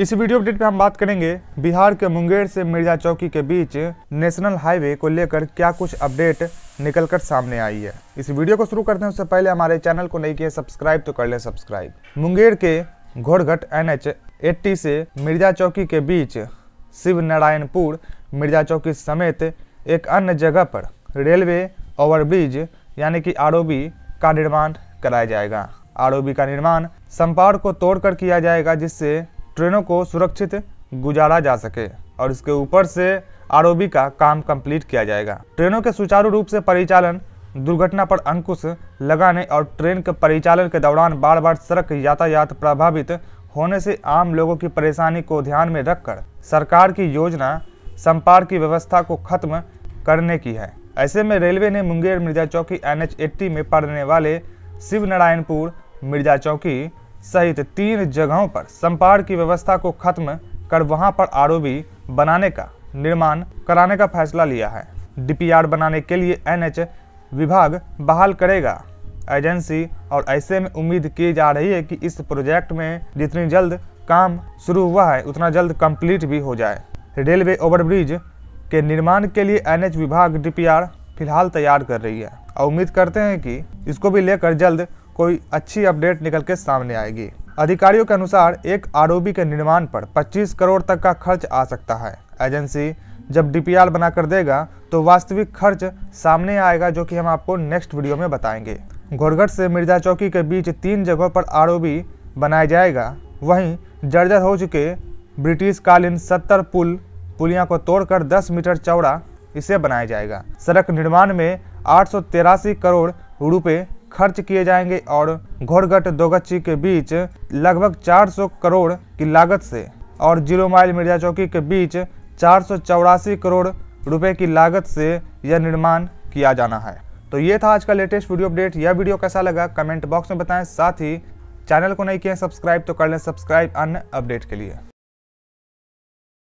इस video update में हम बात करेंगे बिहार के मुंगेर से मिर्जा चौकी के बीच नेशनल हाईवे को लेकर क्या कुछ अपडेट निकल कर सामने आई है इस वीडियो को शुरू करते हैं उससे पहले हमारे चैनल को नहीं किया सब्सक्राइब तो कर ले सब्सक्राइब मुंगेर के घोड़घट एन एच एट्टी से मिर्जा चौकी के बीच शिव नारायणपुर मिर्जा चौकी समेत एक अन्य जगह पर रेलवे ओवरब्रिज यानी कि आर का निर्माण कराया जाएगा आर का निर्माण संपाड़ को तोड़कर किया जाएगा जिससे ट्रेनों को सुरक्षित गुजारा जा सके और इसके ऊपर से आर का काम कंप्लीट किया जाएगा ट्रेनों के सुचारू रूप से परिचालन दुर्घटना पर अंकुश लगाने और ट्रेन के परिचालन के दौरान बार बार सड़क यातायात प्रभावित होने से आम लोगों की परेशानी को ध्यान में रखकर सरकार की योजना संपार की व्यवस्था को खत्म करने की है ऐसे में रेलवे ने मुंगेर मिर्जा चौकी एन में पड़ने वाले शिव नारायणपुर मिर्जा चौकी सहित तीन जगहों पर संपाड़ की व्यवस्था को खत्म कर वहां पर आरओबी बनाने का निर्माण कराने का फैसला लिया है डीपीआर बनाने के लिए एनएच विभाग बहाल करेगा एजेंसी और ऐसे में उम्मीद की जा रही है कि इस प्रोजेक्ट में जितनी जल्द काम शुरू हुआ है उतना जल्द कंप्लीट भी हो जाए रेलवे ओवरब्रिज के निर्माण के लिए एनएच विभाग डीपीआर फिलहाल तैयार कर रही है और उम्मीद करते हैं कि इसको भी लेकर जल्द कोई अच्छी अपडेट निकल के सामने आएगी अधिकारियों के अनुसार एक आर के निर्माण पर 25 करोड़ तक का खर्च आ सकता है एजेंसी जब डी बना कर देगा तो वास्तविक खर्च सामने आएगा जो कि हम आपको नेक्स्ट वीडियो में बताएंगे घोड़गढ़ से मिर्जा चौकी के बीच तीन जगहों पर आर बनाया जाएगा वहीं जर्जर हो चुके ब्रिटिशकालीन सत्तर पुल पुलिया को तोड़कर 10 मीटर चौड़ा इसे बनाया जाएगा सड़क निर्माण में आठ करोड़ रुपए खर्च किए जाएंगे और घोरघट दोगच्ची के बीच लगभग 400 करोड़ की लागत से और जीरो माइल मिर्जा चौकी के बीच चार करोड़ रुपए की लागत से यह निर्माण किया जाना है तो ये था आज का लेटेस्ट वीडियो अपडेट यह वीडियो कैसा लगा कमेंट बॉक्स में बताएं साथ ही चैनल को नहीं किया सब्सक्राइब तो कर लें सब्सक्राइब अन्य अपडेट के लिए